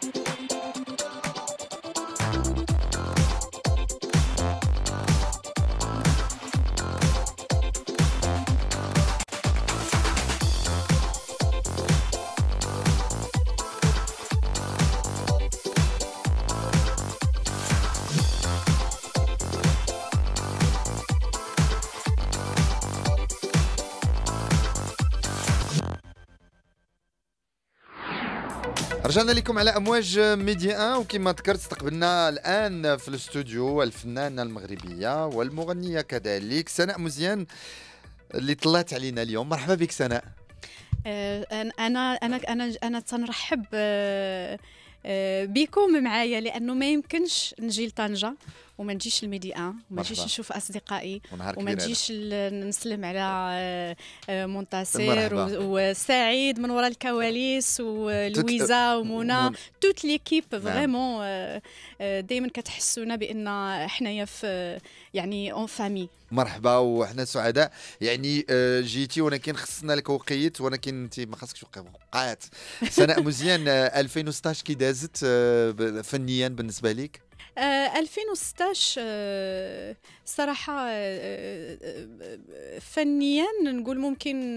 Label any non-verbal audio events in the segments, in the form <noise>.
Thank you. رجعنا لكم على امواج ميديا ان وكما ذكرت استقبلنا الان في الاستوديو الفنانه المغربيه والمغنيه كذلك سناء مزيان اللي طلعت علينا اليوم مرحبا بك سناء آه، انا انا انا انا تنرحب آه، آه، بكم معايا لانه ما يمكنش نجي لطنجه وما نجيش الميديا ان وما نجيش نشوف اصدقائي وما نجيش نسلم على آه، آه، منتصر وسعيد من وراء الكواليس ولويزا ومنى توت ليكيب فريمون دائما كتحسونا بان حنايا في آه، يعني اون فامي مرحبا وحنا سعداء يعني جيتي ولكن خصنا لك وقيت ولكن انت ما خصكش وقعات سناء مزيان 2016 كي دازت فنيا بالنسبه لك 2016 آه، آه، صراحة آه، فنيا نقول ممكن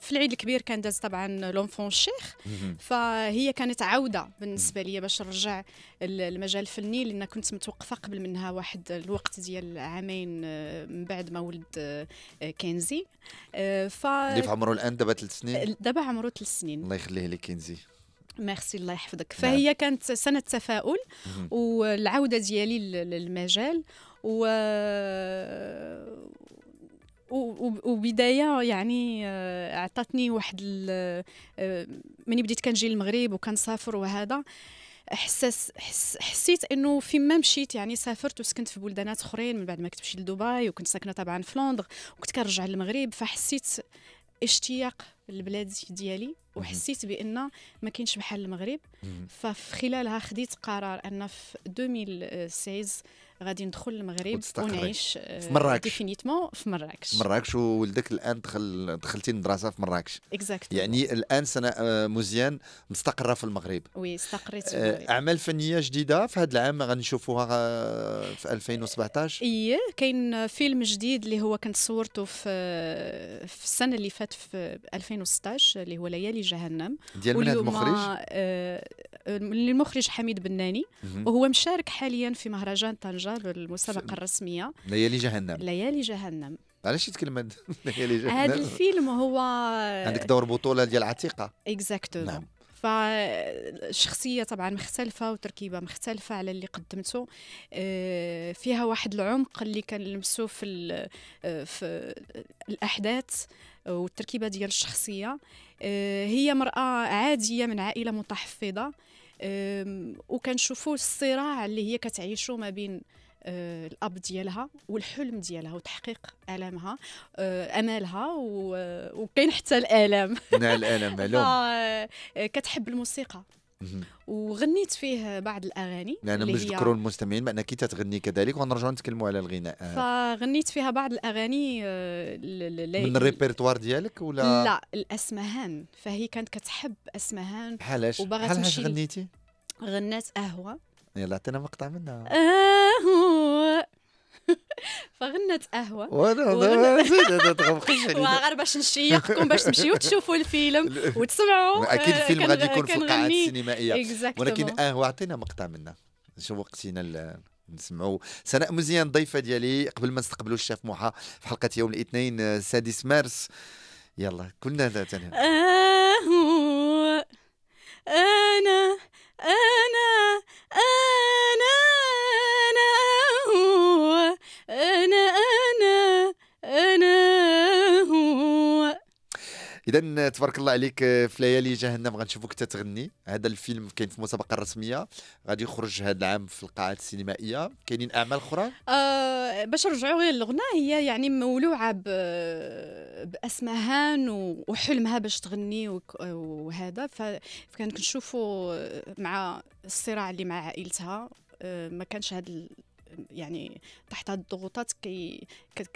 في العيد الكبير كان داز طبعا لونفون الشيخ فهي كانت عودة بالنسبة لي باش نرجع المجال الفني لأن كنت متوقفة قبل منها واحد الوقت ديال عامين من بعد ما ولد كينزي ف اللي في عمره الآن دابا ثلاث سنين دابا عمره ثلاث سنين الله يخليه لك كينزي ميرسي الله يحفظك فهي كانت سنه تفاؤل والعوده ديالي للمجال و وبدايه يعني آه، عطاتني واحد آه، ملي بديت كنجي للمغرب وكنسافر وهذا احساس حس حسيت انه فيما مشيت يعني سافرت وسكنت في بلدانات اخرين من بعد ما كنت مشيت لدبي وكنت ساكنه طبعا في لندن وكنت كنرجع للمغرب فحسيت اشتياق البلاد ديالي وحسيت بان ما كاينش بحال المغرب ففي خلالها خديت قرار ان في 2016 غادي ندخل المغرب ونعيش في آه، مراكش ديفينيتمون في مراكش مراكش وولدك الان دخل دخلتي المدرسه في مراكش اكزاكتلي يعني الان سنه آه، مزيان مستقره في المغرب وي استقريت في آه، اعمال فنيه جديده في هذا العام غنشوفوها في 2017 ايه كاين فيلم جديد اللي هو كنت صورته في في السنه اللي فاتت في 2016 اللي هو ليالي جهنم ديال من هذا المخرج للمخرج حميد بناني وهو مشارك حاليا في مهرجان طنجه الدرجه للمسابقه الرسميه ليالي جهنم ليالي جهنم علاش يتكلم <laughs> ليالي جهنم هذا الفيلم هو عندك دور بطوله ديال عتيقه اكزاكتومون نعم فالشخصية طبعا مختلفة وتركيبة مختلفة على اللي قدمته آه، فيها واحد العمق اللي كنلمسو في, آه، في الأحداث والتركيبة ديال الشخصية آه، هي مرأة عادية من عائلة متحفظة وكنشوفوا الصراع اللي هي كتعيشوا ما بين أه، الاب ديالها والحلم ديالها وتحقيق المها أه، امالها وكاين حتى الالم نعم الالم معلوم <laughs> آه، كتحب الموسيقى وغنيت فيه بعض الاغاني لان باش نذكروا المستمعين بانك تتغني كذلك ونرجعوا نتكلموا على الغناء آه. فغنيت فيها بعض الاغاني آه، من الريبرتوار ديالك ولا لا الاسمهان فهي كانت كتحب اسمهان حلاش حلاش غنيتي غنات قهوه يلا عطينا مقطع منها قهوه <laughs> فغنت قهوه وانا ما تغمقيش علينا واغير باش نشيقكم باش تمشيو تشوفوا الفيلم <laughs> وتسمعوا اكيد آه، الفيلم غادي يكون في القاعات السينمائيه ولكن قهوه عطينا مقطع منها شو وقتنا نسمعوا سناء مزيان ضيفه ديالي قبل ما نستقبلوا الشاف محا في حلقه يوم الاثنين 6 آه، مارس يلا كلنا ثاني آه، انا انا اذا تبارك الله عليك في ليالي جهنم غنشوفوك تتغني هذا الفيلم كاين في المسابقه الرسميه غادي يخرج هذا العام في القاعات السينمائيه كاينين اعمال اخرى آه باش نرجعوا غير للغنى هي يعني مولوعه باسمهان وحلمها باش تغني وهذا فكان كنشوفوا مع الصراع اللي مع عائلتها آه، ما كانش هذا يعني تحت الضغوطات كي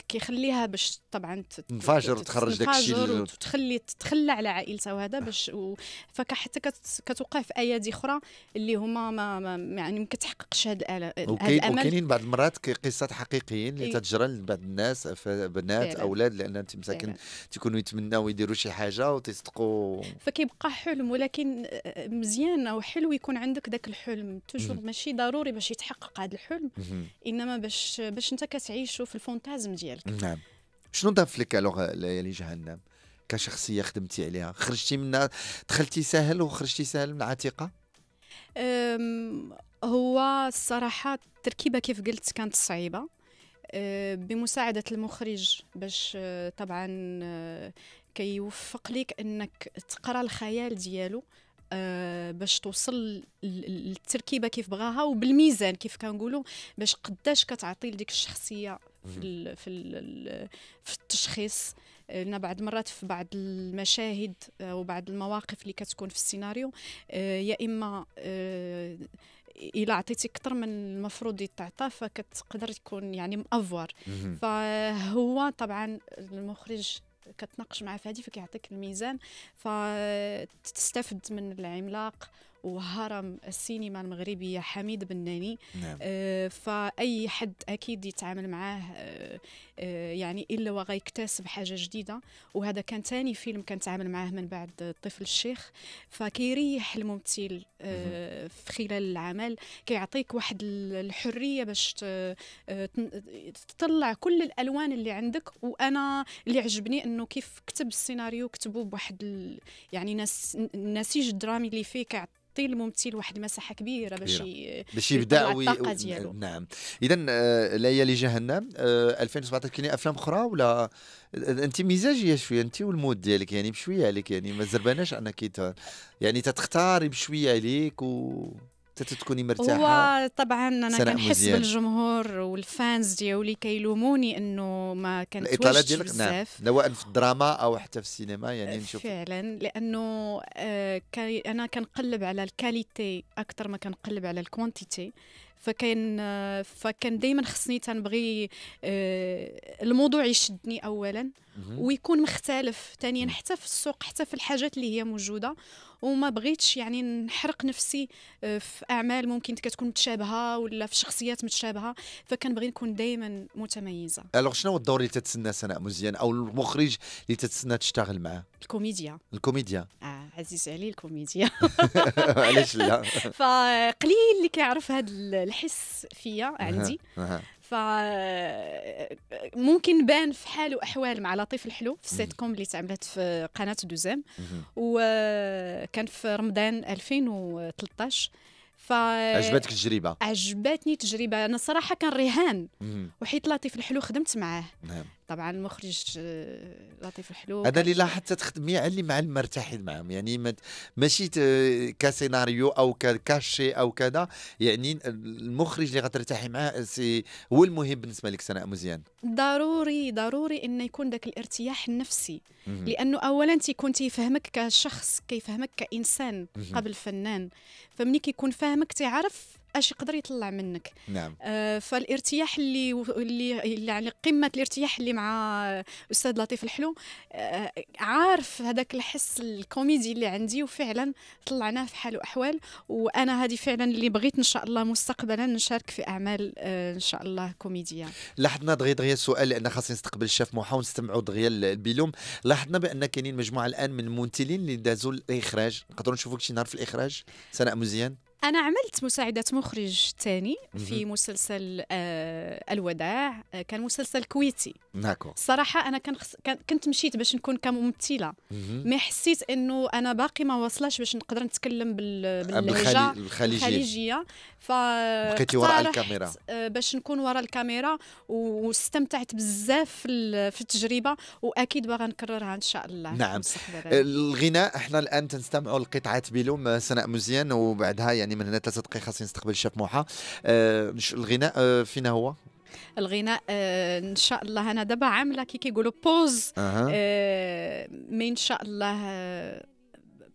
كيخليها باش طبعا تنفجر وتخرج داك الشيء وتخلي تتخلى على عائلتها وهذا باش و... فكحتى كتوقع في ايادي اخرى اللي هما ما, ما يعني ما كتحققش هذا الامل وكاينين بعض المرات قصات حقيقيين اللي تتجرى لبعض الناس بنات اولاد لان انت مساكن تيكونوا يتمناو يديروا شي حاجه وتيصدقوا فكيبقى حلم ولكن آه، مزيان او حلو يكون عندك ذاك الحلم توجور ماشي ضروري باش يتحقق هذا الحلم انما باش باش انت كتعيشوا في الفونتازم ديالك نعم شنو ضاف لك الوغ آه، ليالي جهنم كشخصيه خدمتي عليها خرجتي منها دخلتي سهل وخرجتي سهل من عتيقه هو الصراحه التركيبه كيف قلت كانت صعيبه بمساعدة المخرج باش آه، طبعا آه، كيوفق لك انك تقرا الخيال ديالو آه، باش توصل للتركيبه كيف بغاها وبالميزان كيف كنقولوا باش قداش كتعطي لديك الشخصيه في الـ في الـ في التشخيص آه، لان بعض المرات في بعض المشاهد آه، وبعض المواقف اللي كتكون في السيناريو يا اما الى عطيتي اكثر من المفروض يتعطى فكتقدر تكون يعني مافور فهو طبعا المخرج كتناقش معاه في هذه فكيعطيك الميزان فتستفد من العملاق وهرم السينما المغربيه حميد بناني نعم. آه، فاي حد اكيد يتعامل معاه آه، آه، يعني الا وغيكتسب حاجه جديده وهذا كان ثاني فيلم كنتعامل معاه من بعد طفل الشيخ فكيريح الممثل في خلال العمل كيعطيك واحد الحريه باش تطلع كل الالوان اللي عندك وانا اللي عجبني انه كيف كتب السيناريو كتبوه بواحد يعني نسيج درامي اللي فيه تعطي الممثل واحد المساحه كبيره باش باش يبدا الطاقه ديالو نعم اذا آه، ليالي جهنم 2017 آه، كاين افلام اخرى ولا آه، انت مزاجيه شويه انت والمود ديالك يعني بشويه عليك يعني ما زربناش انك يعني تتختاري بشويه عليك و تتكوني مرتاحه طبعا انا كنحس بالجمهور والفانز ديالي كيلوموني انه ما كنتواجدش نعم. بزاف نعم. سواء في الدراما او حتى في السينما يعني نشوف فعلا لانه آه انا كنقلب على الكاليتي اكثر ما كنقلب على الكوانتيتي فكان فكان دائما خصني تنبغي آه، الموضوع يشدني اولا ويكون مختلف ثانيا حتى في السوق حتى في الحاجات اللي هي موجوده وما بغيتش يعني نحرق نفسي آه، في اعمال ممكن كتكون متشابهه ولا في شخصيات متشابهه فكنبغي نكون دائما متميزه الوغ شنو الدور اللي تتسنى سناء مزيان او المخرج اللي تتسنى تشتغل معاه الكوميديا الكوميديا اه عزيز علي الكوميديا <laughs> علاش لا <laughs> فقليل اللي كيعرف هذا الحس فيا عندي ف ممكن بان في حال واحوال مع لطيف الحلو في سيت كوم اللي تعملت في قناه دوزام وكان في رمضان 2013 ف عجبتك التجربه عجبتني التجربه انا الصراحه كان رهان وحيت لطيف الحلو خدمت معاه نعم. طبعا المخرج آه، لطيف الحلو هذا اللي لاحظت تخدمي علي مع المرتاحين معهم يعني ماشي كسيناريو او كاشي او كذا يعني المخرج اللي غترتاحي معاه سي هو المهم بالنسبه لك سناء مزيان ضروري ضروري انه يكون ذاك الارتياح النفسي مم. لانه اولا تيكون تيفهمك كشخص كيفهمك كانسان قبل فنان فمني كيكون فاهم فاهمك تيعرف اش يقدر يطلع منك نعم آه فالارتياح اللي اللي يعني قمه الارتياح اللي مع استاذ لطيف الحلو آه عارف هذاك الحس الكوميدي اللي عندي وفعلا طلعناه في حال واحوال وانا هذه فعلا اللي بغيت ان شاء الله مستقبلا نشارك في اعمال آه ان شاء الله كوميديه لاحظنا دغيا دغيا السؤال لان خاصني نستقبل الشاف محا ونستمعوا دغيا البيلوم لاحظنا بان كاينين مجموعه الان من الممثلين اللي دازوا الاخراج نقدروا نشوفوك شي نهار في الاخراج سناء مزيان انا عملت مساعده مخرج تاني في مسلسل آه الوداع آه كان مسلسل كويتي ناكو الصراحه انا كان خس... كان... كنت مشيت باش نكون كممثله مي حسيت انه انا باقي ما واصلاش باش نقدر نتكلم بال... آه، باللهجه الخليجيه الخليجيه ف بقيتي وراء الكاميرا آه باش نكون وراء الكاميرا واستمتعت بزاف في التجربه واكيد باغا نكررها ان شاء الله نعم الغناء احنا الان تنستمعوا لقطعه بلوم سناء مزيان وبعدها يعني يعني من هنا ثلاثة دقائق خاصني نستقبل الشاب موحى آه الغناء آه فينا هو الغناء آه ان شاء الله انا دابا عامله كي كيقولوا بوز أه. آه مي ان شاء الله آه،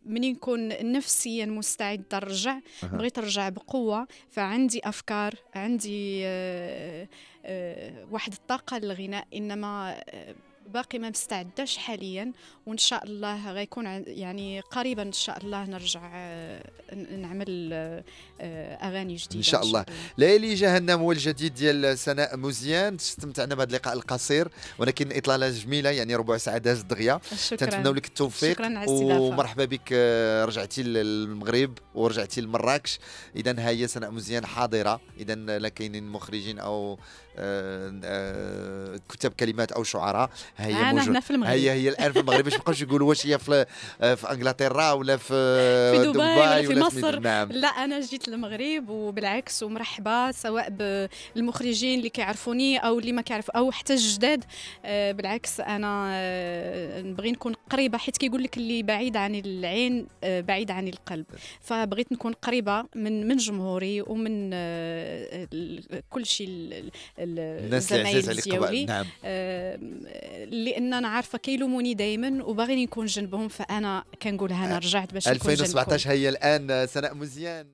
منين نكون نفسيا مستعده نرجع أه. بغيت نرجع بقوه فعندي افكار عندي آه آه واحد الطاقه للغناء انما آه باقي ما مستعداش حاليا وان شاء الله غيكون يعني قريبا ان شاء الله نرجع آه، نعمل آه، اغاني جديده ان شاء الله ليالي جهنم هو الجديد ديال سناء مزيان استمتعنا بهذا اللقاء القصير ولكن اطلاله جميله يعني ربع ساعه دازت دغيا تنتمناو لك التوفيق شكرا على ومرحبا بك آه، رجعتي للمغرب ورجعتي لمراكش اذا ها هي سناء مزيان حاضره اذا لا كاينين مخرجين او آه، آه، كتاب كلمات او شعراء هي هنا في المغرب هي هي الان في المغرب باش مابقاوش يقولوا واش هي في آه، في انجلترا ولا في, <laughs> في دبي, دبي ولا في مصر نعم. لا انا جيت للمغرب وبالعكس ومرحبا سواء بالمخرجين اللي كيعرفوني او اللي ما كيعرف او حتى الجداد بالعكس انا نبغي نكون قريبه حيت كيقول لك اللي بعيد عن العين بعيد عن القلب فبغيت نكون قريبه من من جمهوري ومن كل شيء الناس اللي عزاز عليك نعم آه، لان انا عارفه كيلوموني دائما وباغيني نكون جنبهم فانا كنقولها انا آه، رجعت باش 2017 هي الان سناء مزيان